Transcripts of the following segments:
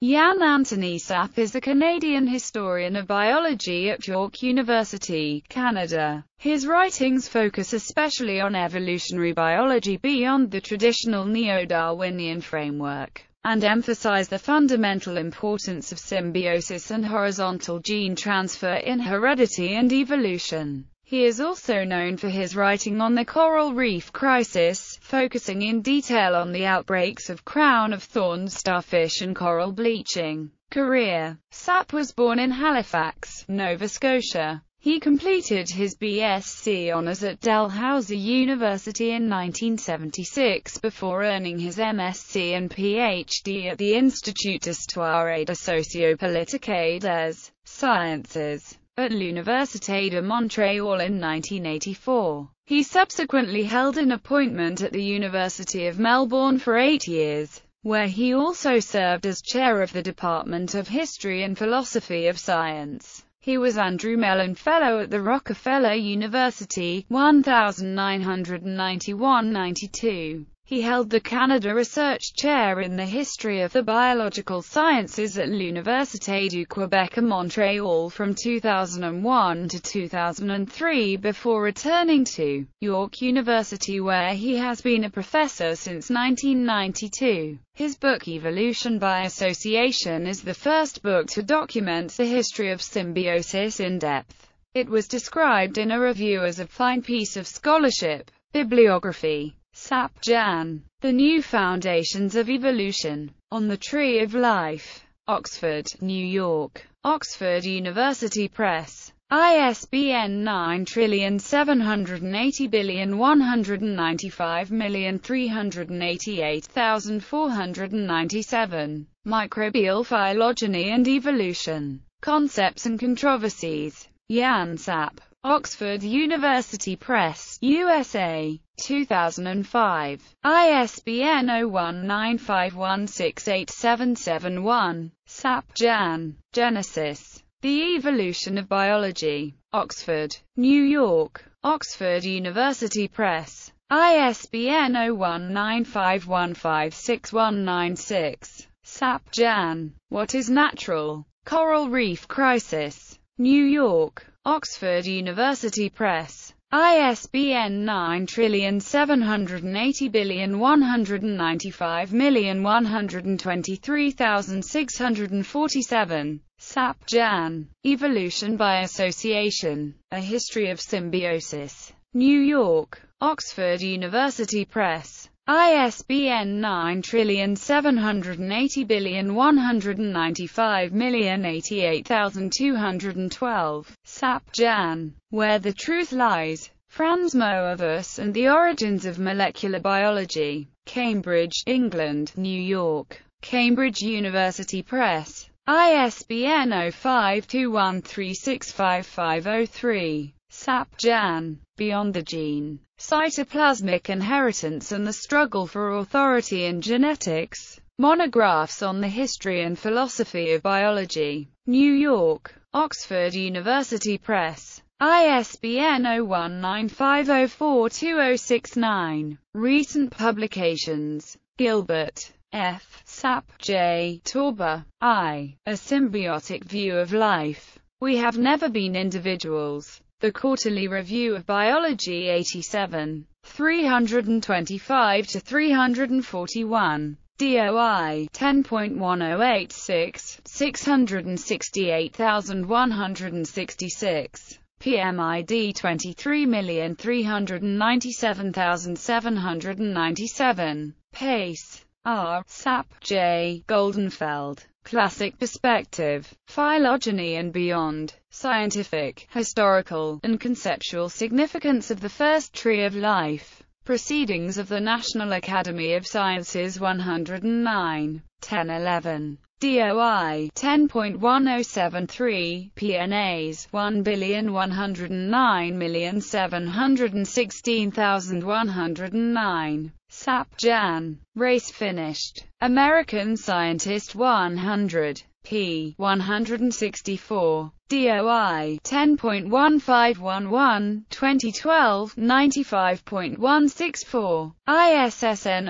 Jan Anthony Sapp is a Canadian historian of biology at York University, Canada. His writings focus especially on evolutionary biology beyond the traditional neo-Darwinian framework, and emphasize the fundamental importance of symbiosis and horizontal gene transfer in heredity and evolution. He is also known for his writing on the coral reef crisis, focusing in detail on the outbreaks of crown of thorns starfish and coral bleaching. Career Sapp was born in Halifax, Nova Scotia. He completed his BSc honors at Dalhousie University in 1976 before earning his MSc and PhD at the Institut d'Histoire et de Sociopolitique des Sciences at L'Université de Montréal in 1984. He subsequently held an appointment at the University of Melbourne for eight years, where he also served as chair of the Department of History and Philosophy of Science. He was Andrew Mellon Fellow at the Rockefeller University, 1991-92. He held the Canada Research Chair in the History of the Biological Sciences at l'Université du Québec à Montréal from 2001 to 2003 before returning to York University where he has been a professor since 1992. His book Evolution by Association is the first book to document the history of symbiosis in depth. It was described in a review as a fine piece of scholarship, bibliography, Sap Jan. The New Foundations of Evolution. On the Tree of Life. Oxford, New York. Oxford University Press. ISBN 9780195388497. Microbial Phylogeny and Evolution. Concepts and Controversies. Yan Sap. Oxford University Press, USA. 2005. ISBN 0195168771. Sap. Jan. Genesis. The Evolution of Biology. Oxford, New York. Oxford University Press. ISBN 0195156196. Sap. Jan. What is Natural? Coral Reef Crisis. New York. Oxford University Press. ISBN 9780195123647. Sap, Jan. Evolution by Association. A History of Symbiosis. New York. Oxford University Press. ISBN 9780195088212. Sap. Jan. Where the Truth Lies. Franz Moevis and the Origins of Molecular Biology. Cambridge, England, New York. Cambridge University Press. ISBN 0521365503. Sap. Jan. Beyond the Gene cytoplasmic inheritance and the struggle for authority in genetics. Monographs on the history and philosophy of biology. New York, Oxford University Press. ISBN 0195042069. Recent publications. Gilbert. F. Sap. J. Tauber I. A Symbiotic View of Life. We have never been individuals. The Quarterly Review of Biology 87. 325 to 341. DOI 10.1086, 668,166. PMID 23,397,797. PACE. R. SAP. J. Goldenfeld classic perspective, phylogeny and beyond, scientific, historical, and conceptual significance of the first tree of life. Proceedings of the National Academy of Sciences 109, 1011. DOI 10.1073, PNAs 1,109,716,109. Sap, Jan. Race finished. American Scientist 100, p. 164. DOI 10.1511, 2012, 95.164. ISSN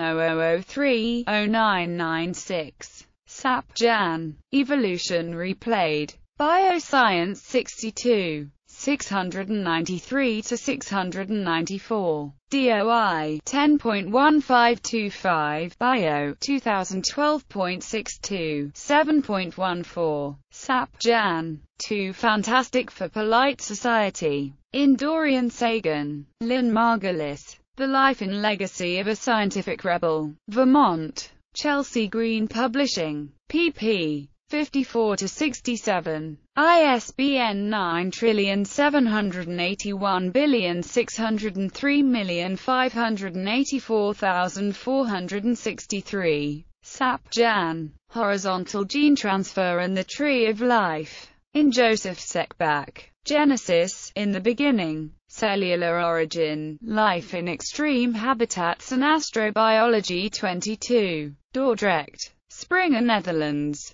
0003-0996. Sap, Jan. Evolution replayed. Bioscience 62. 693 to 694. DOI 10.1525, BIO 2012.62, 7.14, SAP Jan 2 Fantastic for Polite Society. In Dorian Sagan, Lynn Margulis, The Life and Legacy of a Scientific Rebel, Vermont, Chelsea Green Publishing, pp. 54 to 67. ISBN 9 trillion 781 billion 603 million 584463. Sap Jan. Horizontal Gene Transfer and the Tree of Life. In Joseph Sekbach. Genesis, in the beginning. Cellular Origin, Life in Extreme Habitats and Astrobiology 22. Dordrecht. Springer Netherlands.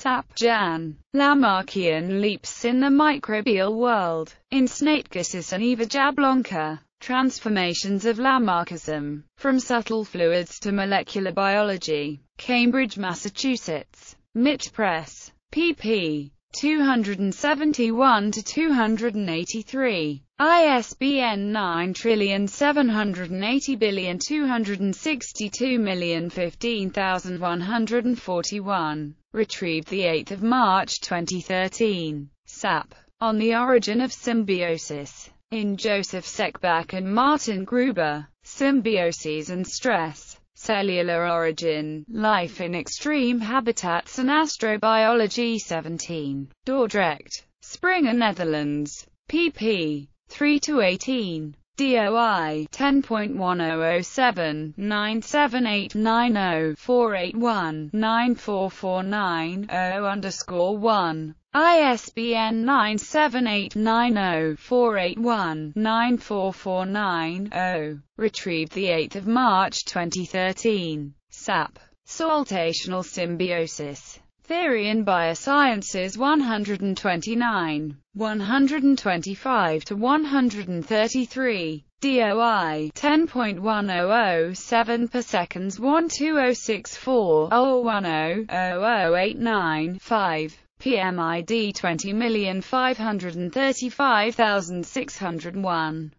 Sapjan, Lamarckian leaps in the microbial world, in Snaitgesis and Eva Jablonka. Transformations of Lamarckism, from subtle fluids to molecular biology. Cambridge, Massachusetts. MIT Press. pp. 271 283. ISBN 9 trillion 780 billion 262 million 15141 retrieved 8 March 2013. SAP. On the Origin of Symbiosis. In Joseph Seckbach and Martin Gruber. Symbioses and Stress. Cellular Origin, Life in Extreme Habitats and Astrobiology 17. Dordrecht. Springer Netherlands. pp. 3-18. DOI 10.1007-97890481-94490 underscore 1. ISBN 9789048194490. Retrieved 8 March 2013. SAP. Saltational symbiosis. Theory in Biosciences 129, 125 to 133, DOI 10.1007 per seconds 12064 010 5. PMID 20535601